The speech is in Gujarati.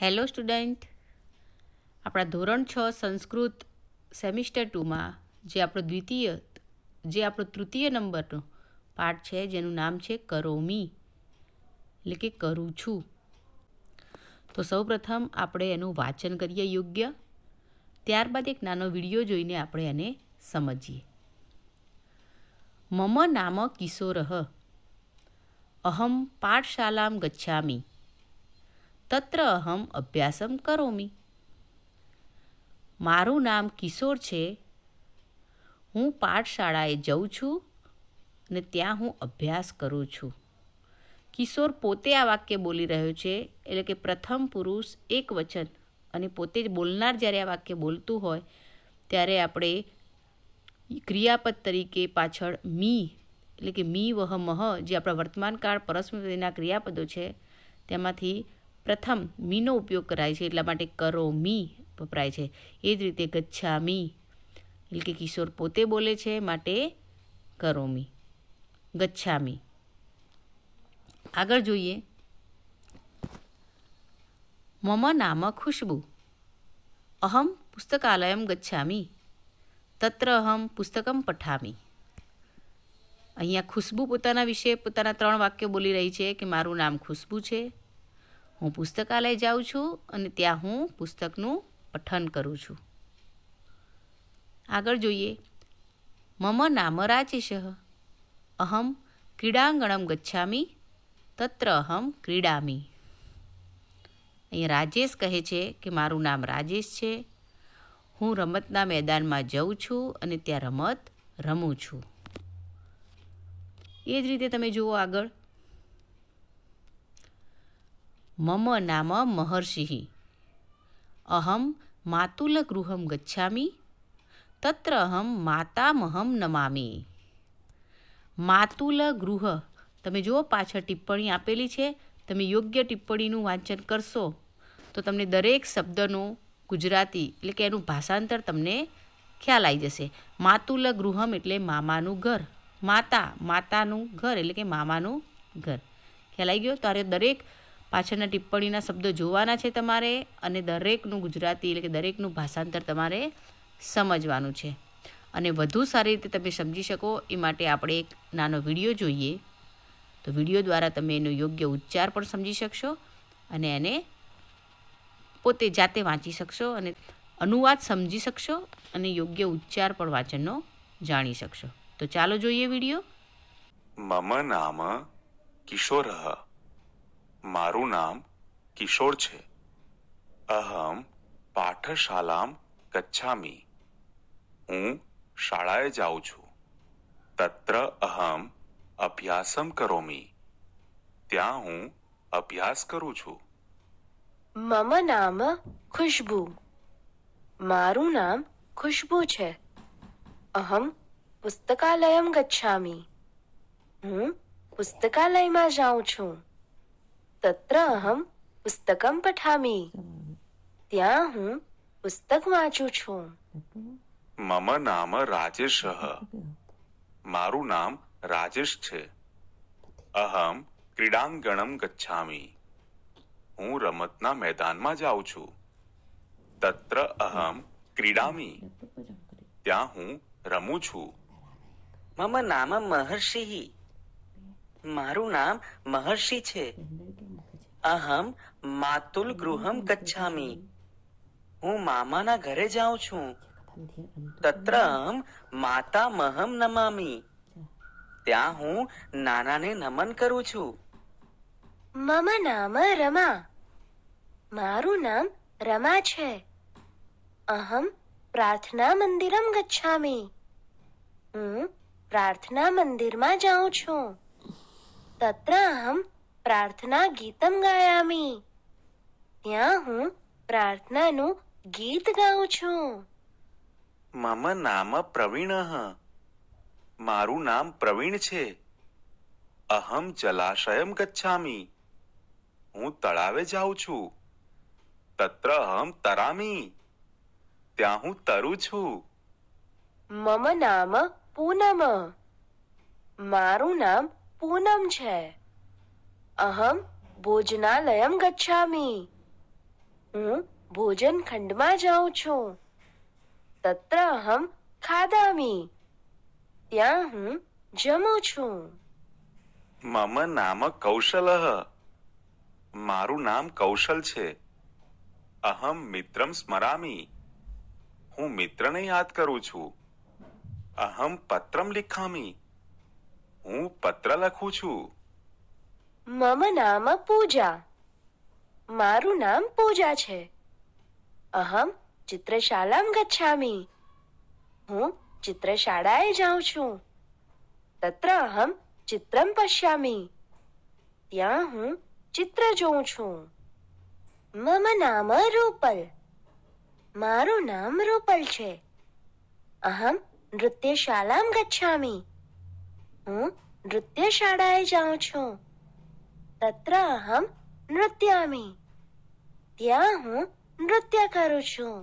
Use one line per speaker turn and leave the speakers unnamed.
હેલો સ્ટુડન્ટ આપણા ધોરણ છ સંસ્કૃત સેમિસ્ટર ટુમાં જે આપણો દ્વિતીય જે આપણો તૃતીય નંબરનો પાઠ છે જેનું નામ છે કરોમી એટલે કે કરું છું તો સૌપ્રથમ આપણે એનું વાંચન કરીએ યોગ્ય ત્યારબાદ એક નાનો વિડીયો જોઈને આપણે એને સમજીએ મમ નામ કિશોરઃ અહમ પાઠશાલામ ગચ્છામી તત્ર અહમ અભ્યાસમ કરોમી મારું નામ કિશોર છે હું પાઠશાળાએ જઉં છું અને ત્યાં હું અભ્યાસ કરું છું કિશોર પોતે આ વાક્ય બોલી રહ્યો છે એટલે કે પ્રથમ પુરુષ એક વચન અને પોતે જ બોલનાર જ્યારે આ વાક્ય બોલતું હોય ત્યારે આપણે ક્રિયાપદ તરીકે પાછળ મી એટલે કે મી વહ મહ જે આપણા વર્તમાનકાળ પરસ્મૃતિના ક્રિયાપદો છે તેમાંથી પ્રથમ મીનો ઉપયોગ કરાય છે એટલા માટે કરો મી વપરાય છે એ જ રીતે ગચ્છામી એટલે કે કિશોર પોતે બોલે છે માટે કરો કરોમી ગચ્છામી આગળ જોઈએ મમ નામ ખુશ્બુ અહમ પુસ્તકાલયમ ગચ્છામી તત્ર અહમ પુસ્તકમ પઠામી અહીંયા ખુશ્બુ પોતાના વિશે પોતાના ત્રણ વાક્યો બોલી રહી છે કે મારું નામ ખુશ્બુ છે હું પુસ્તકાલય જાઉં છું અને ત્યાં હું પુસ્તકનું પઠન કરું છું આગળ જોઈએ મમ નામ રાચિશ અહમ ક્રીડાંગણમ ગચ્છામી તત્ર અહમ ક્રીડામી અહીં રાજેશ કહે છે કે મારું નામ રાજેશ છે હું રમતના મેદાનમાં જઉં છું અને ત્યાં રમત રમું છું એ જ રીતે તમે જુઓ આગળ મમ નામ મહર્ષિ અહમ માતુલગૃહમ ગચ્છામી તત્ર અહમ માતામહમ નમામી માતુલ ગૃહ તમે જુઓ પાછળ ટિપ્પણી આપેલી છે તમે યોગ્ય ટિપ્પણીનું વાંચન કરશો તો તમને દરેક શબ્દનો ગુજરાતી એટલે કે એનું ભાષાંતર તમને ખ્યાલ આવી જશે માતુલ ગૃહમ એટલે મામાનું ઘર માતા માતાનું ઘર એટલે કે મામાનું ઘર ખ્યાલ આવી ગયો ત્યારે દરેક પાછળના ટિપ્પણીના શબ્દો જોવાના છે તમારે અને દરેકનું ગુજરાતી એટલે કે દરેકનું ભાષાંતર તમારે સમજવાનું છે અને વધુ સારી રીતે તમે સમજી શકો એ માટે આપણે એક નાનો વિડીયો જોઈએ તો વિડીયો દ્વારા તમે એનો યોગ્ય ઉચ્ચાર પણ સમજી શકશો અને એને પોતે જાતે વાંચી શકશો અને અનુવાદ સમજી શકશો અને યોગ્ય ઉચ્ચાર પણ વાંચનનો જાણી શકશો તો ચાલો જોઈએ વિડીયો
મમ નામ કિશોર મારું નામ કિશોર છે અહમ પાઠશાલામ ગચ્છામી હું શાળાએ જાઉં છું તત્ર અહમ અભ્યાસમ કરોમી ત્યાં હું અભ્યાસ કરું છું
મમ નામ ખુશ્બુ મારું નામ ખુશ્બુ છે અહમ પુસ્તકાલયમ ગચ્છામી હું પુસ્તકાલયમાં જાઉં છું તત્ર અહમ પુસ્તકમ પઠામી ત્યાં હું પુસ્તક વાંચું છું
મમ નામ રાજેશ મારું નામ રાજેશ છે અહમ ક્રીડાંગણમ ગચ્છામી હું રમતના મેદાનમાં જાઉં છું તત્ર અહમ ક્રીડામી ત્યાં હું રમું છું મમ નામ મહર્ષિ મારું નામ મહર્ષિ છે અહમ માતુલ ગૃહમ ગચ્છામી હું મામાના ઘરે જાઉં છું તત્ર અહમ માતા મહમ નમામી ત્યાં હું નાનાને નમન કરું છું
મમ નામ રમા મારું નામ રમા છે અહમ પ્રાર્થના મંદિરમ ગચ્છામી હું પ્રાર્થના મંદિરમાં જાઉં છું તત્ર અહમ પ્રાર્થના ગીતમ ગાયામી ત્યાં હું પ્રાર્થનાનું ગીત ગાઉં છું
મમ નામ પ્રવીણ મારું નામ પ્રવીણ છે અહમ જલાશયમ ગચ્છામી હું તળાવે જાઉં છું તત્ર અહમ તરામી ત્યાં હું તરું
છું મમ નામ પૂનમ મારું નામ પૂનમ છે અહમ ભોજનાલયમ ગચ્છામી હું ભોજન ખંડમાં જાઉં છું તત્ર અહમ ખાદામી ત્યાં હું જમું છું
મમ નામ કૌશલ મારું નામ કૌશલ છે અહમ મિત્રમ સ્મરામી હું મિત્રને યાદ કરું છું અહમ પત્રમ લિખામી હું પત્ર લખું છું
મમ નામ પૂજા મારું નામ પૂજા છે અહમ ચિત્રશાલામ ગચ્છામી હું ચિત્રશાળાએ જાઉં છું તત્ર અહમ ચિત્રમ પશ્યામી ત્યાં હું ચિત્ર જોઉં છું મમ નામ રૂપલ મારું નામ રૂપલ છે અહમ નૃત્યશાલામ ગચ્છામી હું નૃત્યશાળાએ જાઉં છું તત્ર અહમ નૃત્યામી ત્યાં હું નૃત્ય કરું છું